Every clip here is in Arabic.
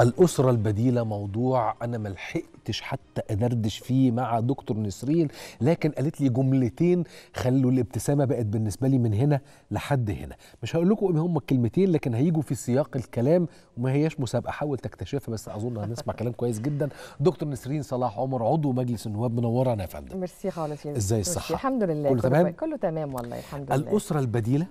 الأسرة البديلة موضوع أنا ما لحقتش حتى أدردش فيه مع دكتور نسرين لكن قالت لي جملتين خلوا الابتسامة بقت بالنسبة لي من هنا لحد هنا مش هقول لكم إيه هم الكلمتين لكن هيجوا في سياق الكلام وما هياش مسابقة حاول تكتشفها بس أظن هنسمع كلام كويس جدا دكتور نسرين صلاح عمر عضو مجلس النواب منورنا يا فندم ميرسي خالص ازاي الصحة الحمد لله كله تمام كله تمام والله الحمد لله الأسرة البديلة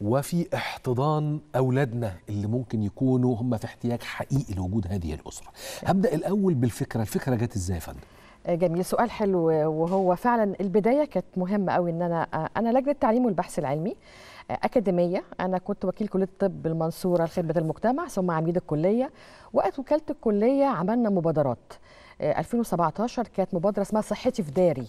وفي احتضان أولادنا اللي ممكن يكونوا هم في احتياج حقيقي لوجود هذه الأسرة هبدأ الأول بالفكرة الفكرة جت إزاي يا فندم؟ آه، جميل سؤال حلو وهو فعلا البدايه كانت مهمه قوي ان انا آه، انا لجنه التعليم والبحث العلمي آه، أكاديمية أنا كنت وكيل كلية الطب المنصورة لخدمة المجتمع ثم عميد الكلية وقت وكالة الكلية عملنا مبادرات 2017 كانت مبادرة اسمها صحتي في داري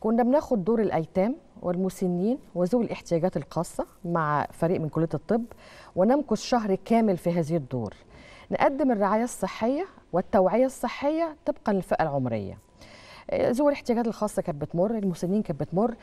كنا بناخد دور الأيتام والمسنين وذوي الاحتياجات الخاصة مع فريق من كلية الطب ونمكث شهر كامل في هذه الدور نقدم الرعاية الصحية والتوعية الصحية طبقا للفئة العمرية ذوي الاحتياجات الخاصة كانت بتمر المسنين كانت بتمر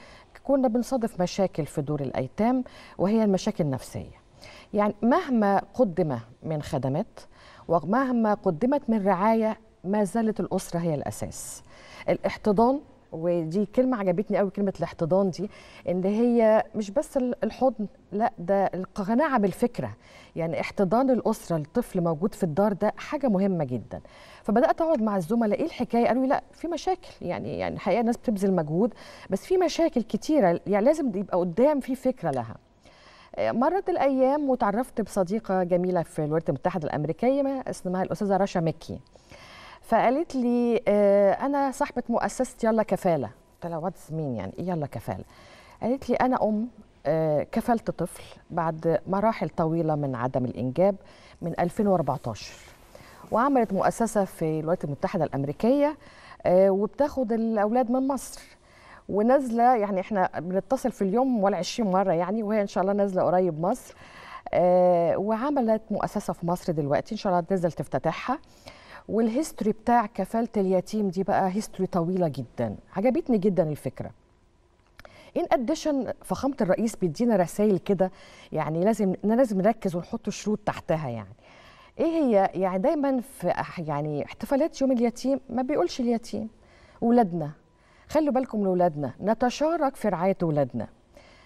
كنا بنصادف مشاكل في دور الأيتام وهي المشاكل النفسية يعني مهما قدم من خدمات ومهما قدمت من رعاية ما زالت الأسرة هي الأساس الاحتضان ودي كلمه عجبتني قوي كلمه الاحتضان دي ان هي مش بس الحضن لا ده القناعه بالفكره يعني احتضان الاسره الطفل موجود في الدار ده حاجه مهمه جدا فبدات اقعد مع الزملاء ايه الحكايه قالوا لي لا في مشاكل يعني يعني الحقيقه الناس بتبذل مجهود بس في مشاكل كتيره يعني لازم يبقى قدام في فكره لها آه، مرت الايام وتعرفت بصديقه جميله في الولايات المتحده الامريكيه اسمها الاستاذه رشا مكي فقالت لي آه، انا صاحبه مؤسسه يلا كفاله قلت لها واتس مين يعني إيه يلا كفاله قالت لي انا ام آه، كفلت طفل بعد مراحل طويله من عدم الانجاب من 2014 وعملت مؤسسه في الولايات المتحده الامريكيه آه، وبتاخد الاولاد من مصر ونازله يعني احنا بنتصل في اليوم ولا 20 مره يعني وهي ان شاء الله نازله قريب مصر وعملت مؤسسه في مصر دلوقتي ان شاء الله تنزل تفتتحها والهيستوري بتاع كفاله اليتيم دي بقى هيستوري طويله جدا عجبتني جدا الفكره ان اديشن فخامه الرئيس بيدينا رسائل كده يعني لازم لازم نركز ونحط شروط تحتها يعني ايه هي يعني دايما في يعني احتفالات يوم اليتيم ما بيقولش اليتيم ولادنا خلوا بالكم لولادنا نتشارك في رعايه ولادنا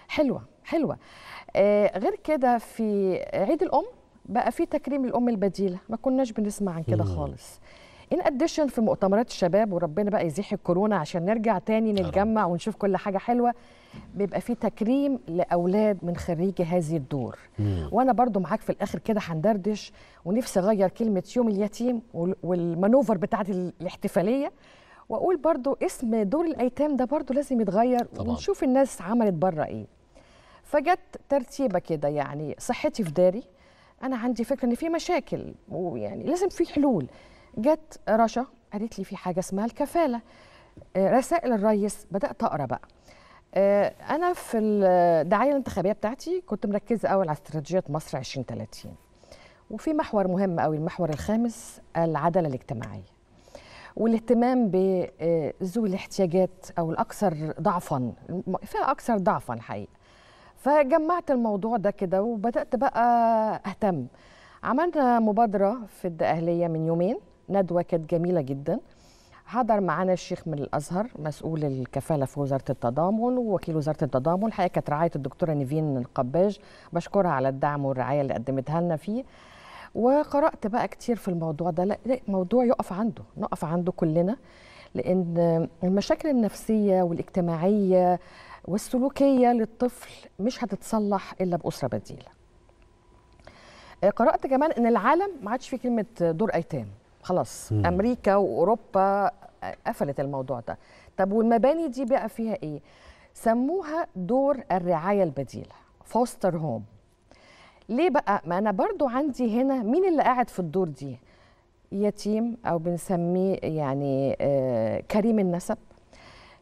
حلوه حلوه آه غير كده في عيد الام بقى في تكريم الام البديله ما كناش بنسمع عن كده خالص ان اديشن في مؤتمرات الشباب وربنا بقى يزيح الكورونا عشان نرجع تاني نتجمع ونشوف كل حاجه حلوه بيبقى في تكريم لاولاد من خريجي هذه الدور مم. وانا برضو معاك في الاخر كده هندردش ونفسي اغير كلمه يوم اليتيم والمانوفر بتاعت الاحتفاليه واقول برضو اسم دور الايتام ده برضو لازم يتغير طبعا. ونشوف الناس عملت بره ايه فجت ترتيبه كده يعني صحتي في داري انا عندي فكره ان في مشاكل ويعني لازم في حلول جت رشا قالت لي في حاجه اسمها الكفاله آه، رسائل الريس بدات اقرا بقى آه، انا في الدعايه الانتخابيه بتاعتي كنت مركزه قوي على استراتيجيه مصر 2030 وفي محور مهم قوي المحور الخامس العداله الاجتماعيه والاهتمام بذوي آه، الاحتياجات او الاكثر ضعفا فئه اكثر ضعفا حقيقه فجمعت الموضوع ده كده وبدات بقى اهتم عملنا مبادره في الدقهليه من يومين ندوه كانت جميله جدا حضر معانا الشيخ من الازهر مسؤول الكفاله في وزاره التضامن ووكيل وزاره التضامن الحقيقه كانت رعايه الدكتوره نيفين القباج بشكرها على الدعم والرعايه اللي قدمتها لنا فيه وقرات بقى كتير في الموضوع ده لا موضوع يقف عنده نقف عنده كلنا لان المشاكل النفسيه والاجتماعيه والسلوكيه للطفل مش هتتصلح الا باسره بديله آه، قرات كمان ان العالم ما عادش فيه كلمه دور ايتام خلاص م. امريكا واوروبا آه، قفلت الموضوع ده طب والمباني دي بقى فيها ايه سموها دور الرعايه البديله فوستر هوم ليه بقى ما انا برضو عندي هنا مين اللي قاعد في الدور دي يتيم او بنسميه يعني آه، كريم النسب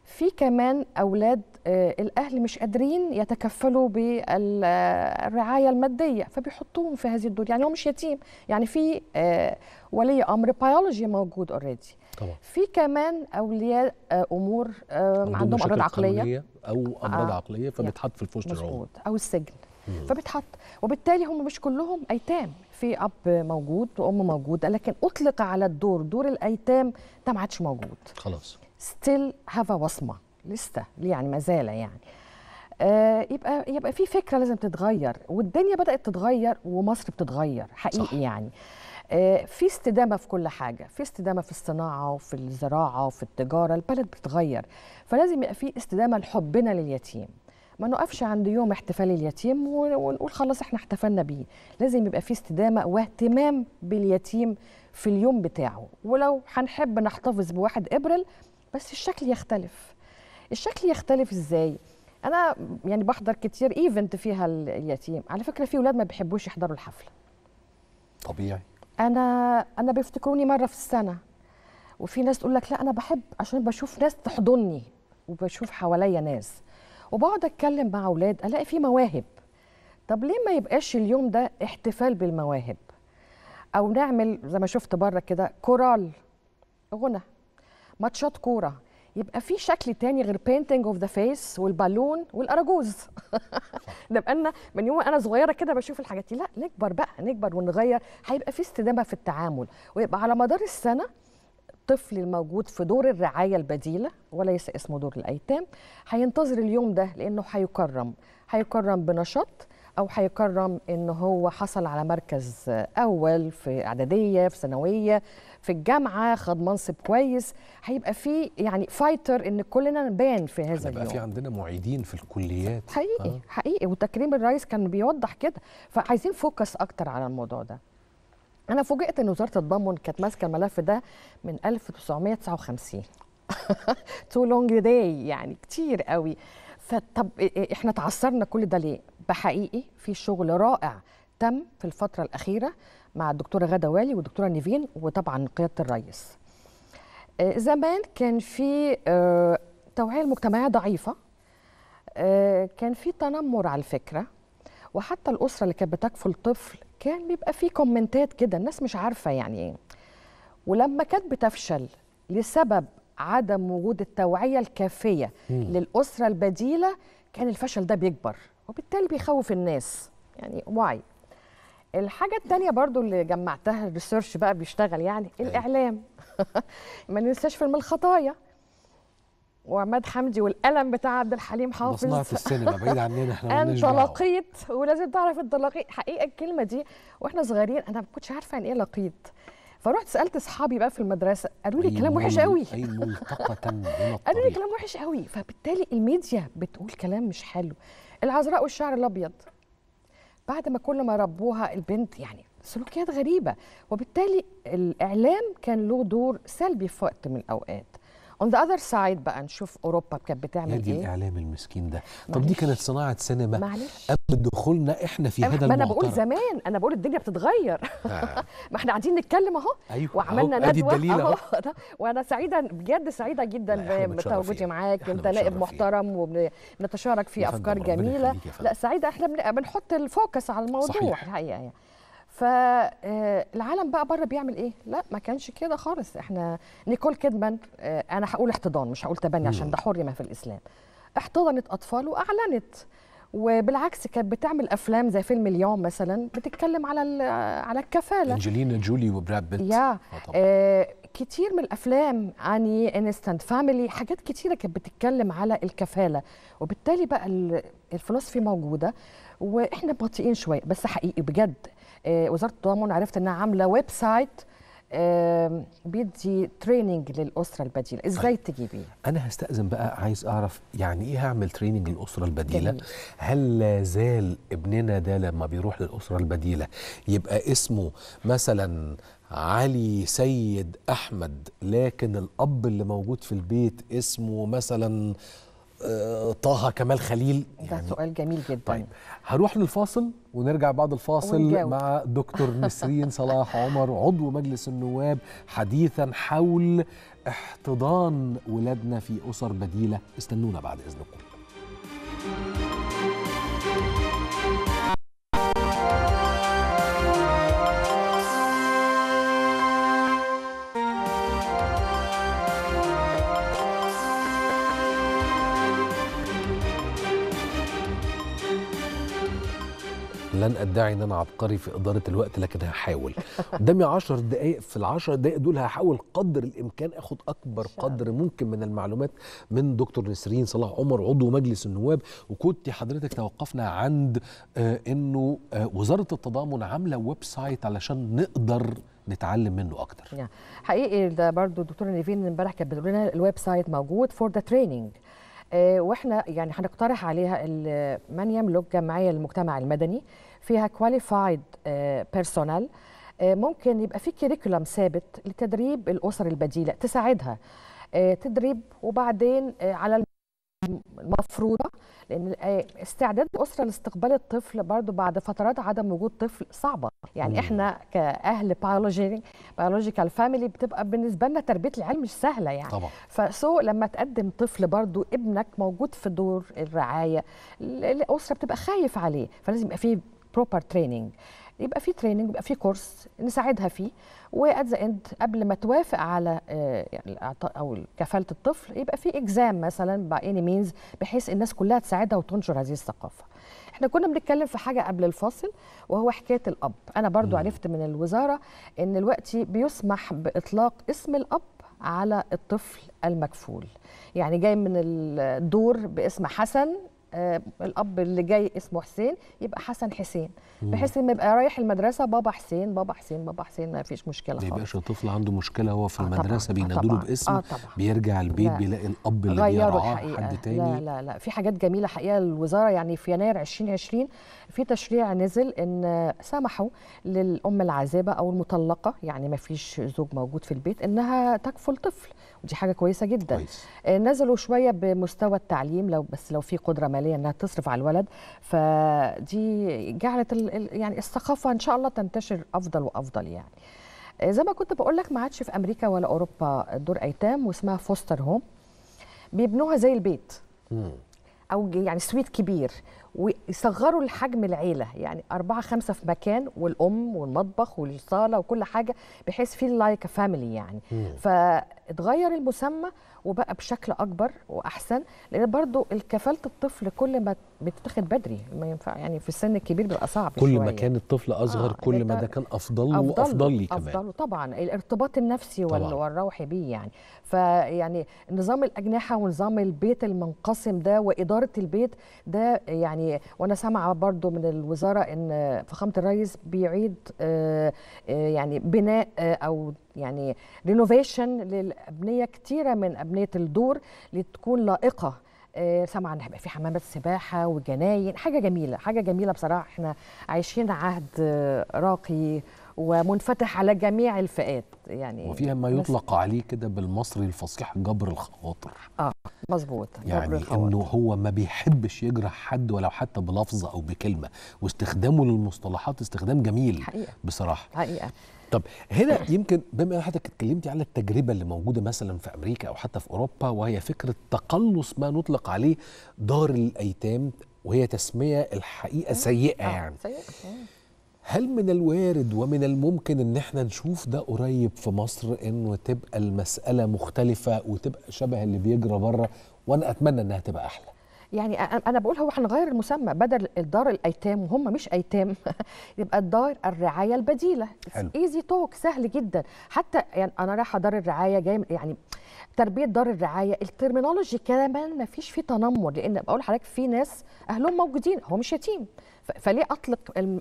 في كمان اولاد آه، الاهل مش قادرين يتكفلوا بالرعايه الماديه فبيحطوهم في هذه الدور يعني هو مش يتيم يعني في آه، ولي امر بيولوجي موجود اوريدي في كمان اولياء آه، امور عندهم, امراض عقليه او امراض آه. عقليه فبيتحط في الفوستر هوم او السجن فبتحط فبيتحط وبالتالي هم مش كلهم ايتام في اب موجود وام موجوده لكن اطلق على الدور دور الايتام ده ما عادش موجود خلاص ستيل هاف وصمه لسه يعني ما زال يعني آه، يبقى يبقى في فكره لازم تتغير والدنيا بدات تتغير ومصر بتتغير حقيقي صح. يعني آه، في استدامه في كل حاجه في استدامه في الصناعه وفي الزراعه وفي التجاره البلد بتتغير فلازم يبقى في استدامه لحبنا لليتيم ما نقفش عند يوم احتفال اليتيم ونقول خلاص احنا احتفلنا بيه لازم يبقى في استدامه واهتمام باليتيم في اليوم بتاعه ولو هنحب نحتفظ بواحد ابريل بس الشكل يختلف الشكل يختلف ازاي انا يعني بحضر كتير ايفنت فيها اليتيم على فكره في اولاد ما بيحبوش يحضروا الحفله طبيعي انا انا بيفتكروني مره في السنه وفي ناس تقول لك لا انا بحب عشان بشوف ناس تحضني وبشوف حواليا ناس وبقعد اتكلم مع اولاد الاقي في مواهب طب ليه ما يبقاش اليوم ده احتفال بالمواهب او نعمل زي ما شفت بره كده كورال غنى ماتشات كوره يبقى في شكل تاني غير بينتنج اوف ذا فيس والبالون والاراجوز ده بقى لنا من يوم انا صغيره كده بشوف الحاجات دي لا نكبر بقى نكبر ونغير هيبقى في استدامه في التعامل ويبقى على مدار السنه الطفل الموجود في دور الرعايه البديله وليس اسمه دور الايتام هينتظر اليوم ده لانه هيكرم هيكرم بنشاط او هيكرم ان هو حصل على مركز اول في اعداديه في ثانويه في الجامعه خد منصب كويس هيبقى في يعني فايتر ان كلنا نبان في هذا اليوم في عندنا معيدين في الكليات حقيقي آه. حقيقي وتكريم الرئيس كان بيوضح كده فعايزين فوكس اكتر على الموضوع ده انا فوجئت ان وزاره التضامن كانت ماسكه الملف ده من 1959 تو لونج داي يعني كتير قوي فطب احنا تعثرنا كل ده ليه؟ بحقيقي في شغل رائع تم في الفتره الاخيره مع الدكتوره غاده والي والدكتوره نيفين وطبعا قياده الريس آه، زمان كان في آه، توعيه المجتمعية ضعيفه آه، كان في تنمر على الفكره وحتى الاسره اللي كانت بتكفل طفل كان بيبقى في كومنتات كده الناس مش عارفه يعني ايه ولما كانت بتفشل لسبب عدم وجود التوعيه الكافيه مم. للاسره البديله كان الفشل ده بيكبر وبالتالي بيخوف الناس يعني وعي الحاجة التانية برضو اللي جمعتها الريسيرش بقى بيشتغل يعني أيوه. الإعلام ما ننساش فيلم الخطايا وعماد حمدي والقلم بتاع عبد الحليم حافظ مصنع في السينما بعيد عننا احنا انطلقيت ولازم تعرف الطلاقيط حقيقة الكلمة دي واحنا صغيرين أنا ما كنتش عارفة يعني إيه لقيط فروحت سالت اصحابي بقى في المدرسه قالوا لي كلام وحش قوي اي ملتقى قالوا لي كلام وحش قوي فبالتالي الميديا بتقول كلام مش حلو العذراء والشعر الابيض بعد ما كل ما ربوها البنت يعني سلوكيات غريبه وبالتالي الاعلام كان له دور سلبي في وقت من الاوقات اون ذا اذر سايد بقى نشوف اوروبا كانت بتعمل نادي ايه الاعلام المسكين ده معلش. طب دي كانت صناعه سينما معلش. قبل دخولنا احنا في هذا المعترك ما انا بقول زمان انا بقول الدنيا بتتغير آه. ما احنا قاعدين نتكلم اهو أيوة. وعملنا أهو. ندوه اهو وانا سعيده بجد سعيده جدا بتواجدي معاك انت نائب محترم وبنتشارك في افكار جميله لا سعيده احنا بنحط الفوكس على الموضوع صحيح. الحقيقه يعني. فالعالم آه، بقى بره بيعمل ايه؟ لا ما كانش كده خالص احنا نيكول كيدمان آه، انا هقول احتضان مش هقول تبني عشان ده حر في الاسلام احتضنت اطفال واعلنت وبالعكس كانت بتعمل افلام زي فيلم اليوم مثلا بتتكلم على على الكفاله انجلينا جولي وبراد بيت يا آه, آه، كتير من الافلام اني انستنت فاميلي حاجات كتيره كانت بتتكلم على الكفاله وبالتالي بقى الفلوسفي موجوده واحنا بطيئين شويه بس حقيقي بجد آه، وزاره التضامن عرفت انها عامله ويب سايت بيدي تريننج للاسره البديله طيب. ازاي طيب. تجيبيه انا هستاذن بقى عايز اعرف يعني ايه هعمل تريننج للاسره البديله جميل. هل لا زال ابننا ده لما بيروح للاسره البديله يبقى اسمه مثلا علي سيد احمد لكن الاب اللي موجود في البيت اسمه مثلا طه كمال خليل ده يعني سؤال جميل جدا طيب هروح للفاصل ونرجع بعد الفاصل مع دكتور نسرين صلاح عمر عضو مجلس النواب حديثا حول احتضان ولادنا في اسر بديله استنونا بعد اذنكم لن ادعي ان انا عبقري في اداره الوقت لكن هحاول قدامي 10 دقائق في ال 10 دقائق دول هحاول قدر الامكان اخد اكبر قدر ممكن من المعلومات من دكتور نسرين صلاح عمر عضو مجلس النواب وكنت حضرتك توقفنا عند آه انه آه وزاره التضامن عامله ويب سايت علشان نقدر نتعلم منه اكتر حقيقي ده برضو الدكتوره نيفين امبارح كانت بتقول لنا الويب سايت موجود فور ذا تريننج واحنا يعني هنقترح عليها من يملك جمعيه المجتمع المدني فيها كواليفايد آه، آه، بيرسونال ممكن يبقى في كريكولم ثابت لتدريب الاسر البديله تساعدها آه، تدريب وبعدين على المفروضه لان استعداد الاسره لاستقبال الطفل برضو بعد فترات عدم وجود طفل صعبه يعني مم. احنا كاهل بيولوجي بيولوجيكال فاميلي بتبقى بالنسبه لنا تربيه العيال مش سهله يعني طبعا فسو لما تقدم طفل برضو ابنك موجود في دور الرعايه الاسره بتبقى خايف عليه فلازم يبقى فيه بروبر تريننج يبقى في تريننج يبقى في كورس نساعدها فيه وات ذا اند قبل ما توافق على آه، يعني اعطاء او كفاله الطفل يبقى في اكزام مثلا باي اني مينز بحيث الناس كلها تساعدها وتنشر هذه الثقافه احنا كنا بنتكلم في حاجه قبل الفاصل وهو حكايه الاب انا برضو م. عرفت من الوزاره ان الوقت بيسمح باطلاق اسم الاب على الطفل المكفول يعني جاي من الدور باسم حسن آه، الاب اللي جاي اسمه حسين يبقى حسن حسين بحيث ان يبقى رايح المدرسه بابا حسين بابا حسين بابا حسين ما فيش مشكله خالص ما يبقاش طفل عنده مشكله هو في آه المدرسه بينادوا له باسم آه, آه، بيرجع البيت لا. بيلاقي الاب اللي بيرعاه حد تاني لا لا لا في حاجات جميله حقيقه الوزاره يعني في يناير 2020 في تشريع نزل ان سمحوا للام العازبه او المطلقه يعني ما فيش زوج موجود في البيت انها تكفل طفل ودي حاجه كويسه جدا كويس. آه، نزلوا شويه بمستوى التعليم لو بس لو في قدره الماليه انها تصرف على الولد فدي جعلت يعني الثقافه ان شاء الله تنتشر افضل وافضل يعني آه، زي ما كنت بقول لك ما عادش في امريكا ولا اوروبا دور ايتام واسمها فوستر هوم بيبنوها زي البيت او يعني سويت كبير ويصغروا الحجم العيله يعني اربعه خمسه في مكان والام والمطبخ والصاله وكل حاجه بحيث في لايك فاميلي يعني فاتغير المسمى وبقى بشكل اكبر واحسن لان برضو الكفاله الطفل كل ما بتتاخد بدري ما ينفع يعني في السن الكبير بيبقى صعب كل شوية. ما كان الطفل اصغر آه كل ما ده كان افضل له وافضل لي كمان افضل طبعا الارتباط النفسي طبعاً. والروحي بيه يعني فيعني نظام الاجنحه ونظام البيت المنقسم ده واداره البيت ده يعني وانا سامعه برضو من الوزاره ان فخامه الرئيس بيعيد آه، آه، يعني بناء آه، او يعني رينوفيشن للابنيه كتيره من أبنية الدور لتكون لائقة آه، سمعا هيبقى في حمامات سباحه وجناين حاجه جميله حاجه جميله بصراحه احنا عايشين عهد آه، راقي ومنفتح على جميع الفئات يعني وفيها ما يطلق عليه كده بالمصري الفصيح جبر الخواطر اه مظبوط يعني انه هو ما بيحبش يجرح حد ولو حتى بلفظ او بكلمه واستخدامه للمصطلحات استخدام جميل حقيقة. بصراحه حقيقه طب هنا يمكن بما ان حضرتك اتكلمتي على التجربه اللي موجوده مثلا في امريكا او حتى في اوروبا وهي فكره تقلص ما نطلق عليه دار الايتام وهي تسميه الحقيقه سيئه آه، يعني سيئه هل من الوارد ومن الممكن ان احنا نشوف ده قريب في مصر انه تبقى المساله مختلفه وتبقى شبه اللي بيجرى بره وانا اتمنى انها تبقى احلى يعني انا بقول هو هنغير المسمى بدل الدار الايتام وهم مش ايتام يبقى الدار الرعايه البديله ايزي توك سهل جدا حتى يعني انا رايحه دار الرعايه جاي يعني تربيه دار الرعايه الترمينولوجي كمان ما فيش فيه تنمر لان بقول لحضرتك في ناس اهلهم موجودين هو مش يتيم فليه اطلق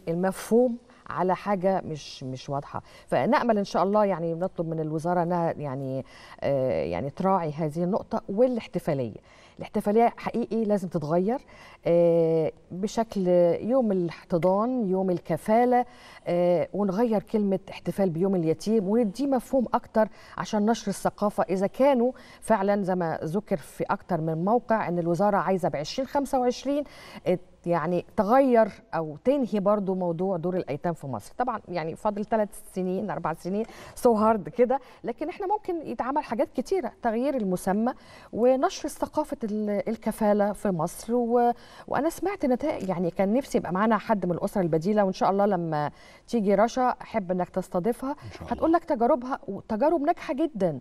المفهوم على حاجه مش مش واضحه فنامل ان شاء الله يعني نطلب من الوزاره انها يعني آه يعني تراعي هذه النقطه والاحتفاليه الاحتفاليه حقيقي لازم تتغير آه، بشكل يوم الاحتضان يوم الكفاله آه، ونغير كلمه احتفال بيوم اليتيم ونديه مفهوم اكتر عشان نشر الثقافه اذا كانوا فعلا زي ما ذكر في اكتر من موقع ان الوزاره عايزه ب 2025 يعني تغير او تنهي برضو موضوع دور الايتام في مصر طبعا يعني فاضل ثلاث سنين اربع سنين سو هارد كده لكن احنا ممكن يتعمل حاجات كتيره تغيير المسمى ونشر ثقافه الكفاله في مصر و... وانا سمعت نتائج يعني كان نفسي يبقى معانا حد من الاسر البديله وان شاء الله لما تيجي رشا احب انك تستضيفها هتقول لك تجاربها وتجارب ناجحه جدا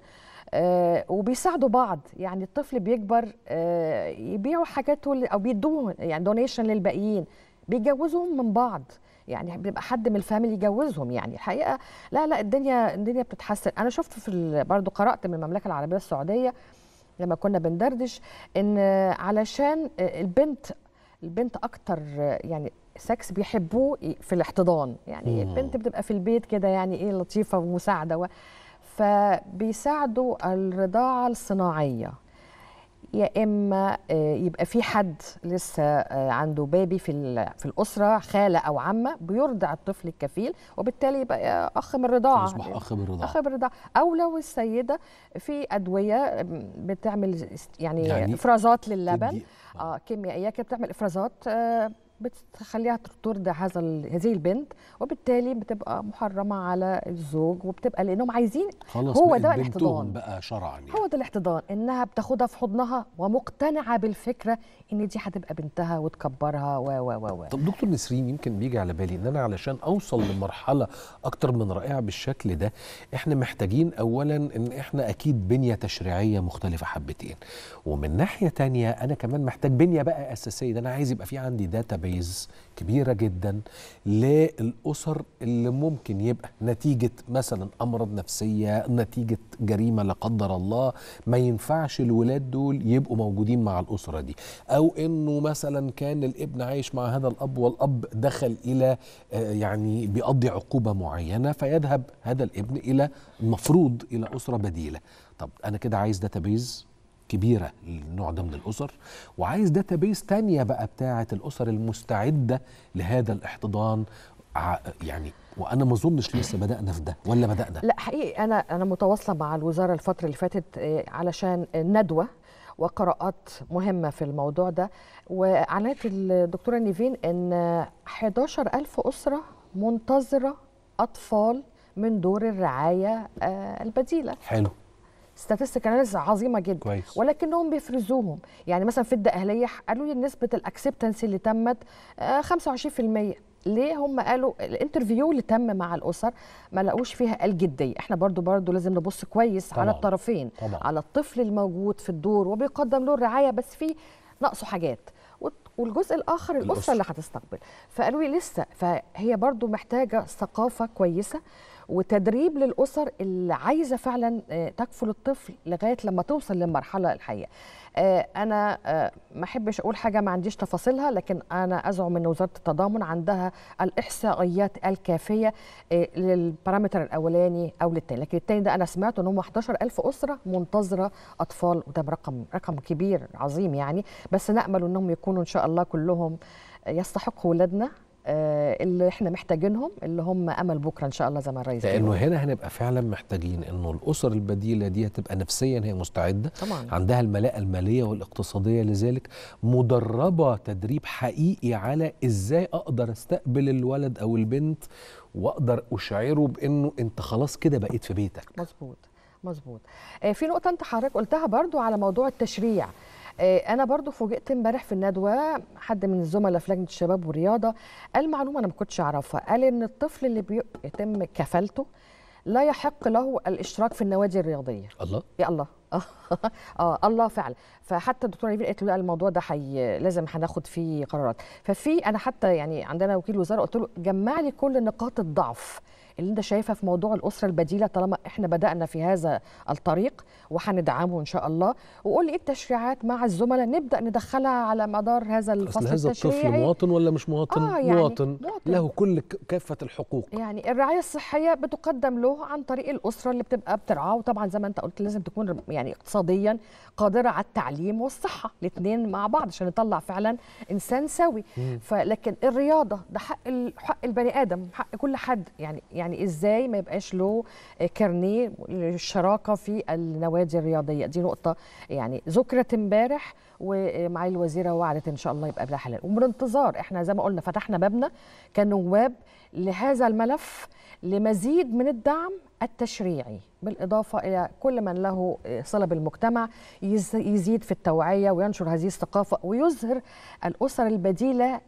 آه، وبيساعدوا بعض يعني الطفل بيكبر آه، يبيعوا حاجاته او بيدوهم يعني دونيشن للباقيين بيجوزوهم من بعض يعني بيبقى حد من الفاميلي يجوزهم يعني الحقيقه لا لا الدنيا الدنيا بتتحسن انا شفت في برضه قرات من المملكه العربيه السعوديه لما كنا بندردش ان علشان آه، البنت البنت اكتر يعني سكس بيحبوه في الاحتضان يعني البنت بتبقى في البيت كده يعني ايه لطيفه ومساعده و... فبيساعدوا الرضاعة الصناعية يا اما آه، يبقى في حد لسه آه، عنده بيبي في في الاسره خاله او عمه بيرضع الطفل الكفيل وبالتالي يبقى آه، اخ من الرضاعه يصبح اخ الرضاعة اخ من الرضاعة او لو السيده في ادويه بتعمل يعني, يعني افرازات للبن اه كيميائيه كده بتعمل افرازات آه بتخليها ترضع هذا هذه البنت وبالتالي بتبقى محرمه على الزوج وبتبقى لانهم عايزين خلص هو ده الاحتضان بقى شرعا يعني. هو ده الاحتضان انها بتاخدها في حضنها ومقتنعه بالفكره ان دي هتبقى بنتها وتكبرها و و و طب دكتور نسرين يمكن بيجي على بالي ان انا علشان اوصل لمرحله اكتر من رائعه بالشكل ده احنا محتاجين اولا ان احنا اكيد بنيه تشريعيه مختلفه حبتين ومن ناحيه تانية انا كمان محتاج بنيه بقى اساسيه ده انا عايز يبقى في عندي داتا تبعيز كبيره جدا للاسر اللي ممكن يبقى نتيجه مثلا امراض نفسيه نتيجه جريمه لا قدر الله ما ينفعش الولاد دول يبقوا موجودين مع الاسره دي او انه مثلا كان الابن عايش مع هذا الاب والاب دخل الى آه، يعني بيقضي عقوبه معينه فيذهب هذا الابن الى المفروض الى اسره بديله طب انا كده عايز داتابيز كبيرة للنوع ده من الأسر وعايز داتا بيس تانية بقى بتاعة الأسر المستعدة لهذا الاحتضان يعني وانا ما اظنش لسه بدانا في ده ولا بدانا لا حقيقي انا انا متواصله مع الوزاره الفتره اللي فاتت آه، علشان ندوه وقراءات مهمة في الموضوع ده وأعلنت الدكتورة نيفين أن 11 ألف أسرة منتظرة أطفال من دور الرعاية آه، البديلة حلو ستاتستيك اناليسيس عظيمه جدا كويس. ولكنهم بيفرزوهم يعني مثلا في الدقهليه قالوا لي نسبه الاكسبتنس اللي تمت 25% آه، ليه هم قالوا الانترفيو اللي تم مع الاسر ما لقوش فيها الجديه احنا برضو برضو لازم نبص كويس طبعا. على الطرفين طبعا. على الطفل الموجود في الدور وبيقدم له الرعايه بس في نقصه حاجات والجزء الاخر الاسره اللي هتستقبل فقالوا لي لسه فهي برضو محتاجه ثقافه كويسه وتدريب للاسر اللي عايزه فعلا آه، تكفل الطفل لغايه لما توصل للمرحله الحقيقيه آه، انا آه، ما احبش اقول حاجه ما عنديش تفاصيلها لكن انا ازعم ان وزاره التضامن عندها الاحصائيات الكافيه للبارامتر الاولاني او للثاني لكن الثاني ده انا سمعت ان هم 11000 اسره منتظره اطفال وده رقم رقم كبير عظيم يعني بس نامل انهم يكونوا ان شاء الله كلهم يستحقوا ولادنا آه، اللي احنا محتاجينهم اللي هم امل بكره ان شاء الله زي ما الرئيس لانه هنا هنبقى فعلا محتاجين انه الاسر البديله دي هتبقى نفسيا هي مستعده طبعا. عندها الملاءه الماليه والاقتصاديه لذلك مدربه تدريب حقيقي على ازاي اقدر استقبل الولد او البنت واقدر اشعره بانه انت خلاص كده بقيت في بيتك مظبوط مظبوط آه، في نقطه انت حضرتك قلتها برضو على موضوع التشريع آه، انا برضو فوجئت امبارح في الندوه حد من الزملاء في لجنه الشباب والرياضه قال معلومه انا ما كنتش اعرفها قال ان الطفل اللي بيتم كفالته لا يحق له الاشتراك في النوادي الرياضيه الله يا الله اه الله فعلا فحتى الدكتوره ريفين قالت له الموضوع ده حي لازم هناخد فيه قرارات ففي انا حتى يعني عندنا وكيل وزاره قلت له جمع لي كل نقاط الضعف اللي انت شايفها في موضوع الاسره البديله طالما احنا بدانا في هذا الطريق وهندعمه ان شاء الله وقول لي ايه التشريعات مع الزملاء نبدا ندخلها على مدار هذا الفصل هذا الطفل مواطن ولا مش مواطن آه يعني مواطن, مواطن له كل كافه الحقوق يعني الرعايه الصحيه بتقدم له عن طريق الاسره اللي بتبقى بترعاه وطبعا زي ما انت قلت لازم تكون يعني اقتصاديا قادره على التعليم والصحه الاثنين مع بعض عشان نطلع فعلا انسان سوي فلكن الرياضه ده حق حق البني ادم حق كل حد يعني يعني يعني ازاي ما يبقاش له آه، كارنيه للشراكه في النوادي الرياضيه دي نقطه يعني ذكرت امبارح ومعالي الوزيره وعدت ان شاء الله يبقى بلا حلال ومن انتظار احنا زي ما قلنا فتحنا بابنا كنواب لهذا الملف لمزيد من الدعم التشريعي بالإضافة إلى كل من له آه، صلة بالمجتمع يزيد في التوعية وينشر هذه الثقافة ويظهر الأسر البديلة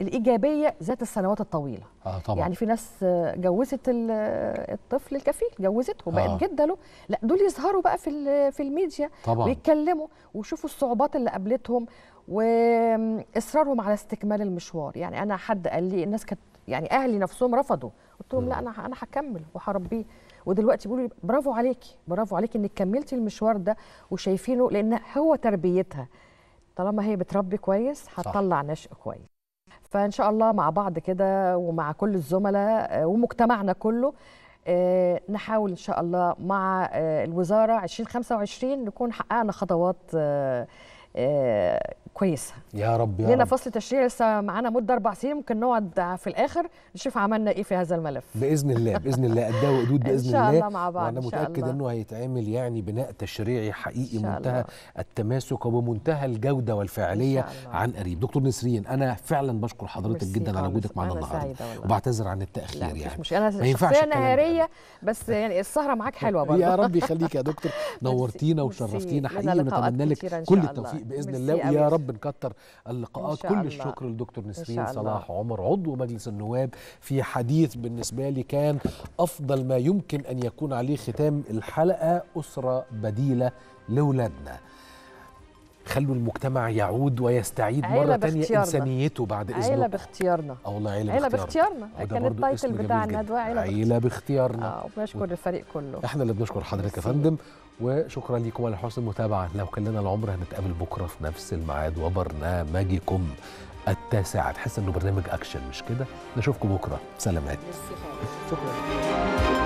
الايجابيه ذات السنوات الطويله آه طبعا. يعني في ناس جوزت الطفل الكفيل جوزته وبقت آه. جده له لا دول يظهروا بقى في في الميديا طبعا. ويتكلموا ويشوفوا الصعوبات اللي قابلتهم واصرارهم على استكمال المشوار يعني انا حد قال لي الناس كانت يعني اهلي نفسهم رفضوا قلت لهم لا انا انا هكمل وهربيه ودلوقتي بيقولوا لي برافو عليكي برافو عليكي انك كملتي المشوار ده وشايفينه لان هو تربيتها طالما هي بتربي كويس هتطلع نشء كويس فان شاء الله مع بعض كده ومع كل الزملاء آه، ومجتمعنا كله آه، نحاول ان شاء الله مع آه، الوزاره 2025 نكون حققنا خطوات كويسه يا رب يا لنا فصل تشريع لسه معانا مده اربع سنين ممكن نقعد في الاخر نشوف عملنا ايه في هذا الملف باذن الله باذن الله قدها وقدود باذن الله ان شاء الله, الله مع بعض وانا متاكد انه هيتعمل يعني بناء تشريعي حقيقي منتهى الله. التماسك وبمنتهى الجوده والفعاليه عن قريب دكتور نسرين انا فعلا بشكر حضرتك جدا على وجودك معانا النهارده وبعتذر عن التاخير يعني مش انا ما ينفعش نهاريه يعني. بس يعني السهره معاك حلوه برضه يا رب يخليك يا دكتور نورتينا وشرفتينا حقيقي نتمنى لك كل التوفيق باذن الله ويا رب رب نكتر اللقاءات كل الله. الشكر للدكتور نسرين صلاح الله. عمر عضو مجلس النواب في حديث بالنسبه لي كان افضل ما يمكن ان يكون عليه ختام الحلقه اسره بديله لاولادنا خلوا المجتمع يعود ويستعيد مرة تانية إنسانيته بعد إذنكم عيلة باختيارنا اه والله عيلة, عيلة باختيارنا كان التايتل بتاع الندوة عيلة, عيلة باختيارنا اه وبنشكر آه الفريق كله احنا اللي بنشكر حضرتك يا فندم وشكرا لكم على حسن المتابعة لو كان لنا العمر هنتقابل بكرة في نفس الميعاد وبرنامجكم التاسعة تحس انه برنامج اكشن مش كده نشوفكم بكرة سلامات شكرا